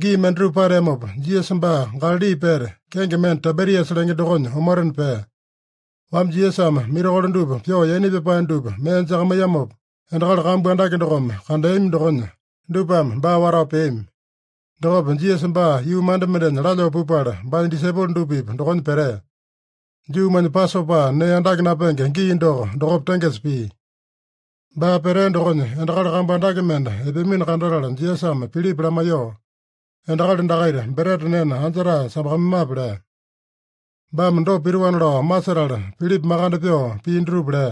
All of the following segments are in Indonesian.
gi men ru pare mo ji samba galdi per kenge men taberi slengi dogon homoren pe wam ji sam mi rogon du pyo ye ni be pan du men za ma yamo en gal gam banda ke dogon kan de dogon du ba waro pem dogo ben yu mande de men ra lo pu par ban du bi dogon pere ju man paso pa ne andag na penge gi ndo dogo tenges pi ba pere dogon en gal gam banda ke men e be min kan dogon pili prama endakali ndakaire mberete nena anzera sabakhami mapule ba mendo piriwanelo maserale pilipi makhanda pyo piindirupule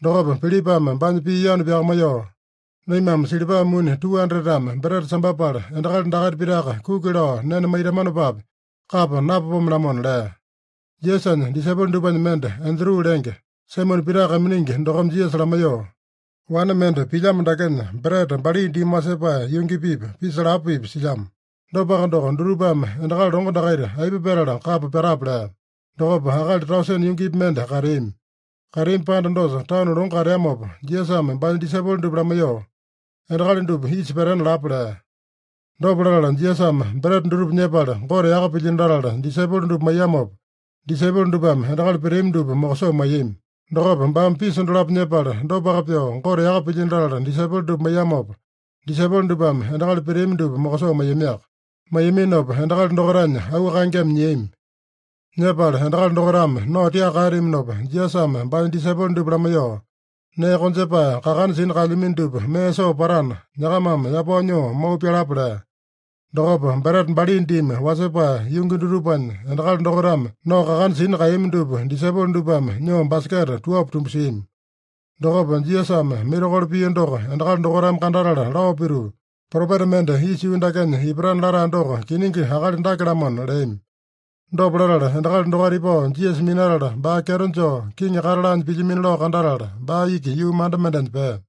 ndokhopo pilipi ame mbanyi piyanu byakhamayo noima musili ba muni tuwanrete ame mberete sambapale endakali ndakaire pirakhe kukilo nene maire mano papi kapo napopo mnamonle jesanye disepolo ndupanye mende enziruulenge semoni pirakhe miningi ndokhomu chiyesalamayo wana mende pijamu ndakenya mberete mbali ndi masepa yongi pipi pisala apipi sijamu do bagan do ndu bam nda gal rongo da ai be bera dan ka be bera ba gal do yung karim karim pa ndo dosa, tanu dong rong ka re mo je ban di sabol do bram yo nda gal ndu hi chi beren la bla do bra lan je sa men beret ndu ne pa da gore ya pe jin da di sabol ndu disable ya mo di sabol ndu bam nda gal mo so ma yim bam pi ne pa da do yo gore ya pe jin da di sabol ndu ma di sabol bam mo so ma ya mayiminob hendakhali ndokhranya awikhanja mnyeimi nyepale hendakhali ndokhrama nootiyakhari minoba jiyasama mbani disepelo ndupulama yoo neekhonzepaya kakhani sinkhali mindupa meeso parana nyakhamama yaponyo maupyalapulaya ndokhopa mbaret hendakal wasepaya no kakan sin noo kakhani sinkhaya ndupam disepelo basker nyoo tumsim tuoptumpsiimi ndokhopa njiyasama mirokholipiye hendakal hendakhali ndokhrama kantarala piru Proverment isi u ndaken ibran lara ndoko kininki agal ndakilamon la imi. Ndoko lalada, ndakal ndokaripo, jiesi minalada, ba kerun kini qaralan pijimin lo gantalada, ba yu